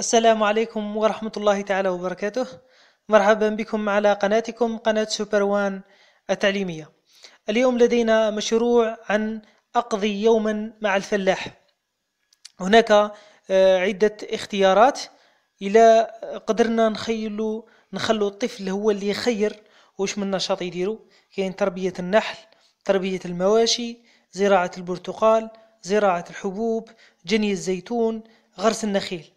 السلام عليكم ورحمة الله تعالى وبركاته مرحبا بكم على قناتكم قناة سوبر وان التعليمية اليوم لدينا مشروع عن أقضي يوما مع الفلاح هناك آه، عدة اختيارات إلى قدرنا نخيلو نخلو الطفل هو اللي يخير واش من نشاط يديرو كاين تربية النحل تربية المواشي زراعة البرتقال زراعة الحبوب جني الزيتون غرس النخيل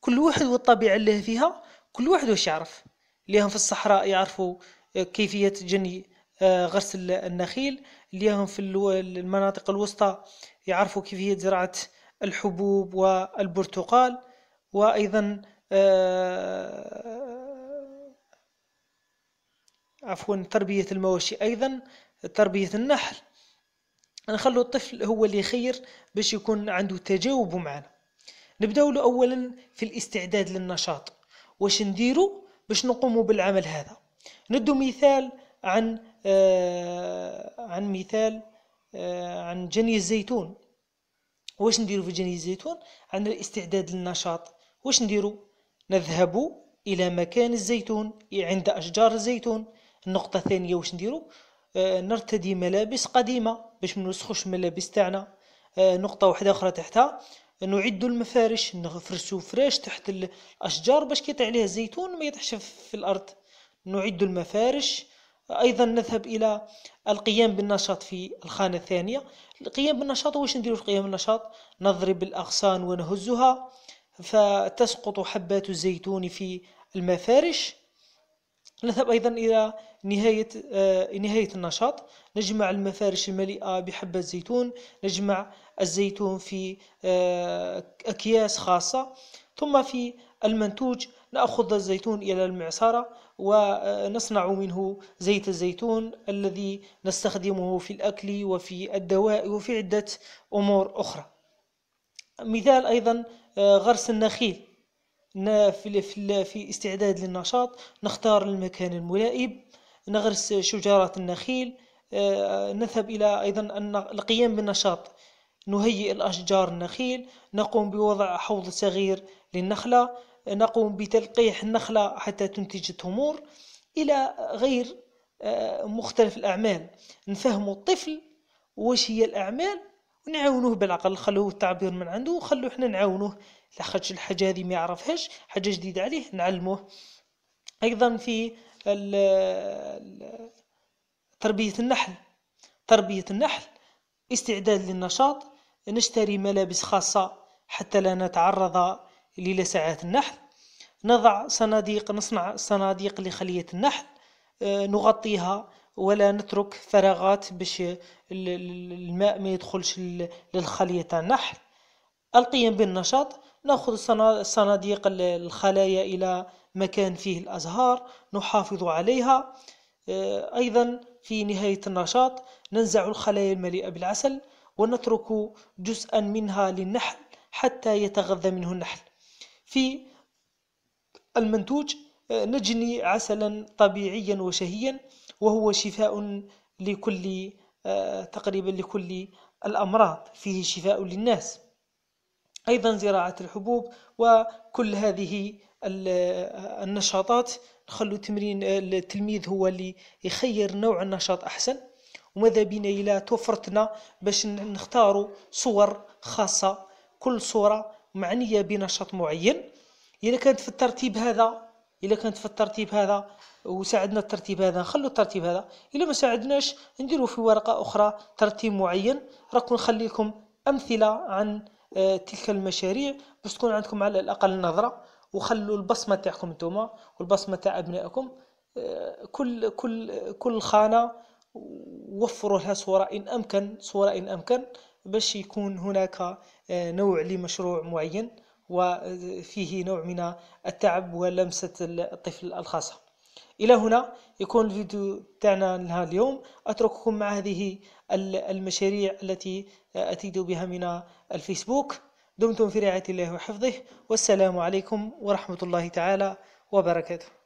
كل واحد والطبيعة اللي فيها كل واحد واش يعرف ليهم في الصحراء يعرفوا آه، كيفية جني آه، غرس النخيل ليهم في المناطق الوسطى يعرفوا كيفية زراعة الحبوب والبرتقال وأيضا آه، عفوا تربية المواشي أيضا تربية النحل نخلو الطفل هو اللي يخير باش يكون عنده تجاوب معنا نبداو اولا في الاستعداد للنشاط واش نديرو باش نقومو بالعمل هذا ندو مثال عن آه عن مثال آه عن جني الزيتون واش نديرو في جني الزيتون عن الاستعداد للنشاط واش نديرو نذهب الى مكان الزيتون عند اشجار الزيتون النقطه الثانيه واش نديرو آه نرتدي ملابس قديمه باش ما نوسخوش الملابس تاعنا آه نقطه واحده اخرى تحتها انه يعدوا المفارش نفرسوا فراش تحت الاشجار باش كيطيح عليها الزيتون وما يطيحش في الارض نعد المفارش ايضا نذهب الى القيام بالنشاط في الخانه الثانيه القيام بالنشاط واش نديرو في قيام النشاط نضرب الاغصان ونهزها فتسقط حبات الزيتون في المفارش نذهب ايضا الى نهايه آه، نهايه النشاط نجمع المفارش المليئه بحبات الزيتون نجمع الزيتون في آه، أكياس خاصة ثم في المنتوج نأخذ الزيتون إلى المعصرة ونصنع منه زيت الزيتون الذي نستخدمه في الأكل وفي الدواء وفي عدة أمور أخرى مثال أيضا آه، غرس النخيل في استعداد للنشاط نختار المكان الملائم نغرس شجرات النخيل آه، نذهب إلى أيضا القيام بالنشاط نهيئ الأشجار النخيل نقوم بوضع حوض صغير للنخلة نقوم بتلقيح النخلة حتى تنتج التمور إلى غير آه، مختلف الأعمال نفهم الطفل واش هي الأعمال ونعاونوه بالعقل خلوه التعبير من عنده وخلو حنا نعاونوه لاخاطش الحاجة هذه ما يعرفهاش حاجة جديدة عليه نعلموه أيضا في تربية النحل تربية النحل استعداد للنشاط نشتري ملابس خاصة حتى لا نتعرض للسعات النحل نضع صناديق نصنع صناديق لخلية النحل آه، نغطيها ولا نترك فراغات باش الماء ما يدخلش للخلية تاع النحل القيام بالنشاط ناخذ صناديق الخلايا الى مكان فيه الازهار نحافظ عليها آه، ايضا في نهايه النشاط ننزع الخلايا المليئه بالعسل ونترك جزءا منها للنحل حتى يتغذى منه النحل في المنتوج نجني عسلا طبيعيا وشهيا وهو شفاء لكل تقريبا لكل الأمراض فيه شفاء للناس أيضا زراعة الحبوب وكل هذه النشاطات نخلو تمرين التلميذ هو اللي يخير نوع النشاط أحسن وماذا بينا الى توفرتنا باش نختاروا صور خاصه كل صوره معنيه بنشاط معين اذا كانت في الترتيب هذا الا كانت في الترتيب هذا وساعدنا الترتيب هذا نخلو الترتيب هذا الا ما ساعدناش نديرو في ورقه اخرى ترتيب معين راك نخلي لكم امثله عن آه، تلك المشاريع باش تكون عندكم على الاقل نظره وخلوا البصمه تاعكم نتوما والبصمه تاع ابنائكم آه، كل كل كل خانه ووفروا لها صورة إن أمكن صورة إن أمكن باش يكون هناك آه، نوع لمشروع معين وفيه نوع من التعب ولمسة الطفل الخاصة إلى هنا يكون الفيديو تاعنا لها اليوم أترككم مع هذه المشاريع التي آه، أتيت بها من الفيسبوك دمتم في رعاية الله وحفظه والسلام عليكم ورحمة الله تعالى وبركاته